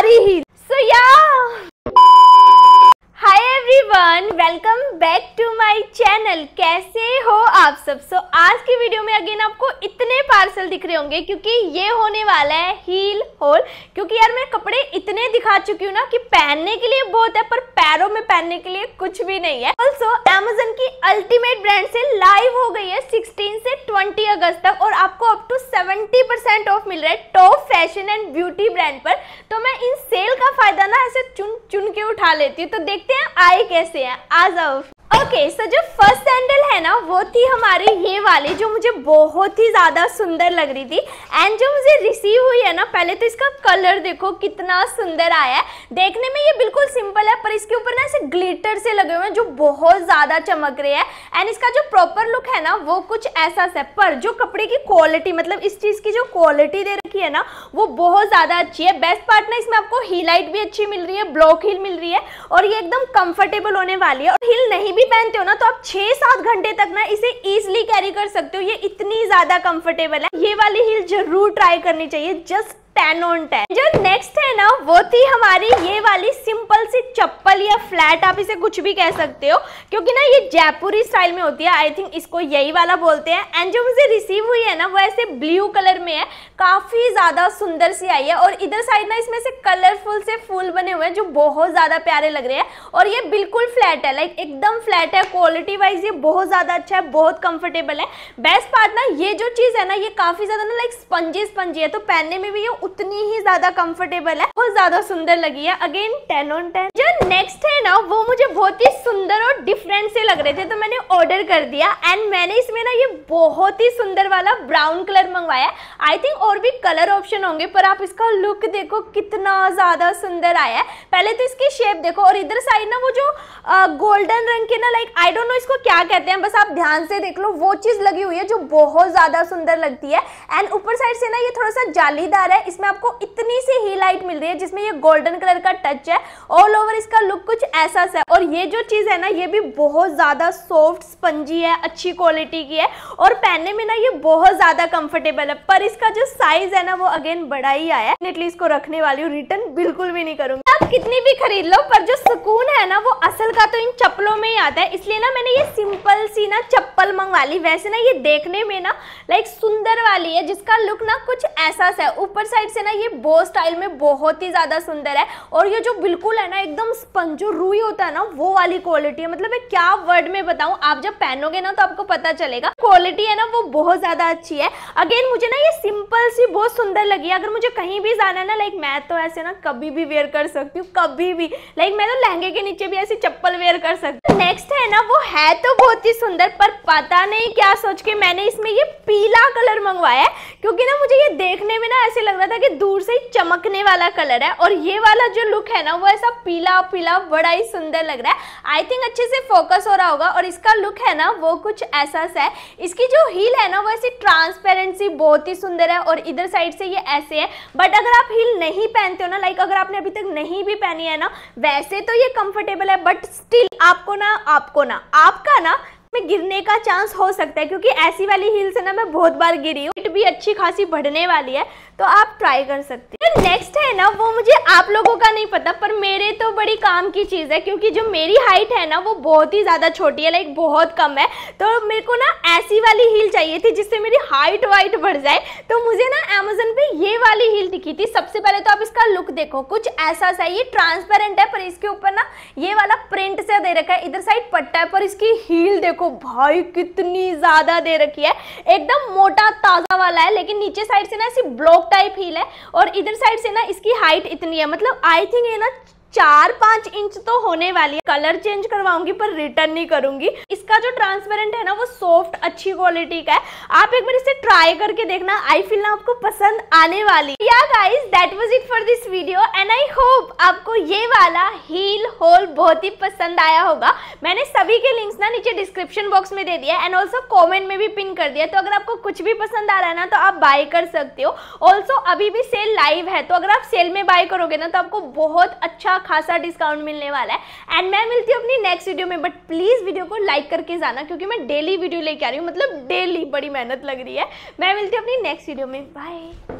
सारी ही सो या hi everyone welcome back to my channel कैसे हो आप सब सो so, आज की वीडियो में अगेन आपको इतने पार्सल दिख रहे होंगे क्योंकि ये होने वाला है हील होल क्योंकि यार मैं कपड़े इतने दिखा चुकी हूँ ना कि पहनने के लिए बहुत है पर पैरों में पहनने के लिए कुछ भी नहीं है ऑल्सो एमेजन की अल्टीमेट ब्रांड से लाइव हो गई है सिक्सटीन से ट्वेंटी अगस्त तक और आप ट्वेंटी परसेंट ऑफ मिल रहा है top fashion and beauty brand पर तो मैं इन सेल का फायदा ना ऐसे चुन चुन के उठा लेती हूँ तो देखते हैं आए कैसे हैं आज जाओ ओके सो जो फर्स्ट सैंडल है ना वो थी हमारी ये वाली जो मुझे बहुत ही ज़्यादा सुंदर लग रही थी एंड जो मुझे रिसीव हुई है ना पहले तो इसका कलर देखो कितना सुंदर आया है देखने में ये बिल्कुल सिंपल है पर इसके ऊपर ना ऐसे ग्लिटर से लगे हुए हैं जो बहुत ज़्यादा चमक रहे हैं एंड इसका जो प्रॉपर लुक है ना वो कुछ ऐसा है पर जो कपड़े की क्वालिटी मतलब इस चीज़ की जो क्वालिटी दे रखी है ना वो बहुत ज़्यादा अच्छी है बेस्ट पार्ट ना इसमें आपको हीलाइट भी अच्छी मिल रही है ब्लॉक हील मिल रही है और ये एकदम कंफर्टेबल होने वाली है और हील नहीं भी पहनते हो ना तो आप छह सात घंटे तक ना इसे इजिली कैरी कर सकते हो ये इतनी ज्यादा कंफर्टेबल है ये वाली हील जरूर ट्राई करनी चाहिए जस्ट टेन ऑन टेन जो नेक्स्ट है ना वो थी हमारी ये वाली सिंपल सी चप्पल या फ्लैट आप इसे कुछ भी कह सकते हो क्योंकि ना ये जयपुरी स्टाइल में होती है आई थिंक इसको यही वाला बोलते हैं एंड जो मुझे रिसीव हुई है ना वो ऐसे ब्लू कलर में है काफ़ी ज़्यादा सुंदर सी आई है और इधर साइड ना इसमें से कलरफुल से फूल बने हुए हैं जो बहुत ज़्यादा प्यारे लग रहे हैं और ये बिल्कुल फ्लैट है लाइक एकदम फ्लैट है क्वालिटी वाइज ये बहुत ज़्यादा अच्छा है बहुत कंफर्टेबल है बेस्ट पार्ट ना ये जो चीज़ है ना ये काफ़ी ज़्यादा ना लाइक स्पंजी स्पंजी है तो पहनने में भी ये उतनी ही ज्यादा कंफर्टेबल है बहुत ज्यादा सुंदर लगी है अगेन टेन ऑन टेन जो नेक्स्ट है ना वो मुझे बहुत ही सुंदर और डिफरेंट से लग रहे थे तो मैंने ऑर्डर कर दिया एंड मैंने इसमें ना ये बहुत ही सुंदर वाला ब्राउन कलर मंगवाया आई थिंक और भी कलर ऑप्शन होंगे पर आप इसका लुक देखो कितना ज़्यादा सुंदर आया है पहले तो इसकी शेप देखो और इधर साइड ना वो जो गोल्डन रंग के ना लाइक आई डोंट नो इसको क्या कहते हैं बस आप ध्यान से देख लो वो चीज़ लगी हुई है जो बहुत ज़्यादा सुंदर लगती है एंड ऊपर साइड से ना ये थोड़ा सा जालीदार है इसमें आपको इतनी सी ही लाइट मिल रही है जिसमें ये गोल्डन कलर का टच है ऑल ओवर इसका लुक कुछ ऐसा सा है और ये जो चीज़ है ना ये भी बहुत बहुत ज़्यादा सॉफ्ट स्पंजी है अच्छी क्वालिटी की है और पहनने में ना ये बहुत ज़्यादा कंफर्टेबल है पर इसका जो साइज़ है ना वो अगेन बड़ा ही आया है डेफिनेटली इसको रखने वाली हूँ रिटर्न बिल्कुल भी नहीं करूँगी आप कितनी भी खरीद लो पर जो सुकून है ना वो असल का तो इन चप्पलों में ही आता है इसलिए ना मैंने ये सिंपल सी ना चप्पल मंगवा ली वैसे ना ये देखने में ना लाइक सुंदर वाली है जिसका लुक ना कुछ ऐसा सा है ऊपर साइड से ना ये बो स्टाइल में बहुत ही ज़्यादा सुंदर है और ये जो बिल्कुल है ना एकदम स्पंज जो रूई होता है ना वो वाली क्वालिटी है मतलब एक क्या क्या वर्ड में बताऊं आप जब पहनोगे ना तो आपको पता चलेगा क्वालिटी है ना वो बहुत ज्यादा अच्छी है अगेन मुझे ना ये सिम ड्रेस भी बहुत सुंदर लगी अगर मुझे कहीं भी जाना ना लाइक मैं तो ऐसे ना कभी भी वेयर कर सकती हूँ कभी भी लाइक मैं तो लहंगे के नीचे भी ऐसी चप्पल वेयर कर सकती हूँ नेक्स्ट है ना वो है तो बहुत ही सुंदर पर पता नहीं क्या सोच के मैंने इसमें ये पीला कलर मंगवाया है क्योंकि ना मुझे ये देखने में ना ऐसे लग रहा था कि दूर से ही चमकने वाला कलर है और ये वाला जो लुक है ना वो ऐसा पीला पीला बड़ा ही सुंदर लग रहा है आई थिंक अच्छे से फोकस हो रहा होगा और इसका लुक है ना वो कुछ ऐसा सा है इसकी जो हील है ना वो ऐसी ट्रांसपेरेंसी बहुत ही सुंदर है और इधर साइड से ये ऐसे है बट अगर आप हील नहीं पहनते हो ना लाइक अगर आपने अभी तक नहीं भी पहनी है ना वैसे तो ये कंफर्टेबल है बट स्टिल आपको ना आपको ना आपका ना में गिरने का चांस हो सकता है क्योंकि ऐसी वाली हिल से ना मैं बहुत बार गिरी हूँ भी अच्छी खासी बढ़ने वाली है तो आप ट्राई कर सकते हैं नेक्स्ट है ना वो मुझे आप लोगों का नहीं पता पर मेरे तो बड़ी काम की चीज़ है क्योंकि जो मेरी हाइट है ना वो बहुत ही ज़्यादा छोटी है लाइक बहुत कम है तो मेरे को ना ऐसी वाली हील चाहिए थी जिससे मेरी हाइट वाइट बढ़ जाए तो मुझे ना अमेजोन पे ये वाली हील दिखी थी सबसे पहले तो आप इसका लुक देखो कुछ ऐसा सा ये ट्रांसपेरेंट है पर इसके ऊपर ना ये वाला प्रिंट से दे रखा है इधर साइड पट्टा है पर इसकी हील देखो देखो भाई कितनी ज्यादा दे रखी है एकदम मोटा ताजा वाला है लेकिन नीचे साइड से ना ऐसी ब्लॉक टाइप हील है और इधर साइड से ना इसकी हाइट इतनी है मतलब आई थिंक ये ना चार पांच इंच तो होने वाली है कलर चेंज करवाऊंगी पर रिटर्न नहीं करूंगी इसका जो ट्रांसपेरेंट है ना वो सॉफ्ट अच्छी क्वालिटी का है आप एक बार इसे ट्राई करके देखना आई फील ना आपको पसंद आने वाली या guys that was it for this video and I hope आपको ये वाला हील होल बहुत ही पसंद आया होगा मैंने सभी के लिंक्स ना नीचे डिस्क्रिप्शन बॉक्स में दे दिया एंड ऑल्सो कॉमेंट में भी पिन कर दिया तो अगर आपको कुछ भी पसंद आ रहा है ना तो आप बाय कर सकते हो ऑल्सो अभी भी सेल लाइव है तो अगर आप सेल में बाय करोगे ना तो आपको बहुत अच्छा खासा डिस्काउंट मिलने वाला है एंड मैं मिलती हूँ अपनी नेक्स्ट वीडियो में बट प्लीज़ वीडियो को लाइक करके जाना क्योंकि मैं डेली वीडियो लेके आ रही हूँ मतलब डेली बड़ी मेहनत लग रही है मैं मिलती हूँ अपनी नेक्स्ट वीडियो में बाय